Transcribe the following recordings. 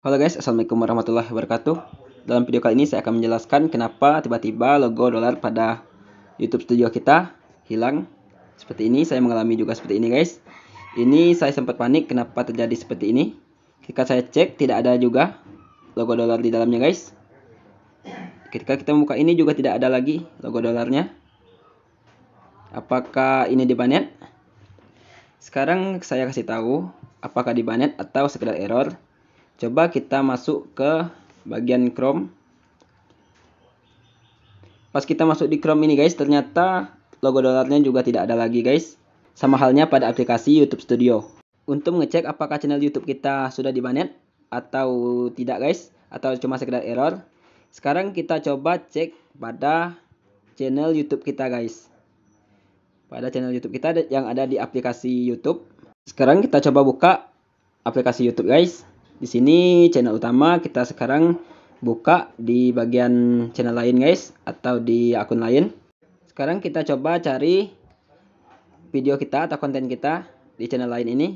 Halo guys, Assalamualaikum warahmatullahi wabarakatuh Dalam video kali ini saya akan menjelaskan kenapa tiba-tiba logo dolar pada YouTube Studio kita hilang Seperti ini, saya mengalami juga seperti ini guys Ini saya sempat panik kenapa terjadi seperti ini Ketika saya cek, tidak ada juga logo dolar di dalamnya guys Ketika kita membuka ini juga tidak ada lagi logo dolarnya Apakah ini di banet? Sekarang saya kasih tahu apakah di banet atau sekedar error Coba kita masuk ke bagian Chrome. Pas kita masuk di Chrome ini guys, ternyata logo dolarnya juga tidak ada lagi guys. Sama halnya pada aplikasi YouTube Studio. Untuk ngecek apakah channel YouTube kita sudah dibanet atau tidak guys, atau cuma sekedar error. Sekarang kita coba cek pada channel YouTube kita guys. Pada channel YouTube kita yang ada di aplikasi YouTube. Sekarang kita coba buka aplikasi YouTube guys. Di sini channel utama kita sekarang buka di bagian channel lain guys atau di akun lain. Sekarang kita coba cari video kita atau konten kita di channel lain ini.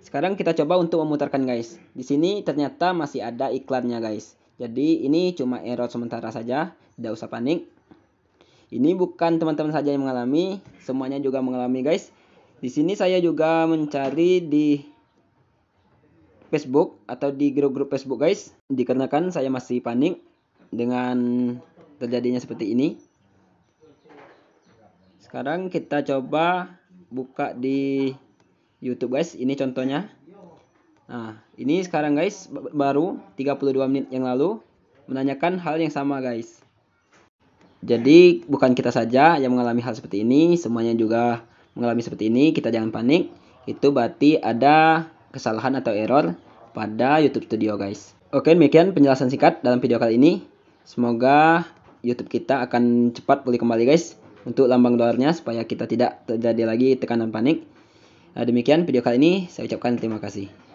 Sekarang kita coba untuk memutarkan guys. Di sini ternyata masih ada iklannya guys. Jadi ini cuma error sementara saja, tidak usah panik. Ini bukan teman-teman saja yang mengalami, semuanya juga mengalami guys. Di sini saya juga mencari di Facebook atau di grup-grup Facebook guys dikarenakan saya masih panik dengan terjadinya seperti ini sekarang kita coba buka di YouTube guys ini contohnya nah ini sekarang guys baru 32 menit yang lalu menanyakan hal yang sama guys jadi bukan kita saja yang mengalami hal seperti ini semuanya juga mengalami seperti ini kita jangan panik itu berarti ada kesalahan atau error pada YouTube Studio guys. Oke demikian penjelasan singkat dalam video kali ini. Semoga YouTube kita akan cepat pulih kembali guys untuk lambang dolarnya supaya kita tidak terjadi lagi tekanan panik. Nah, demikian video kali ini saya ucapkan terima kasih.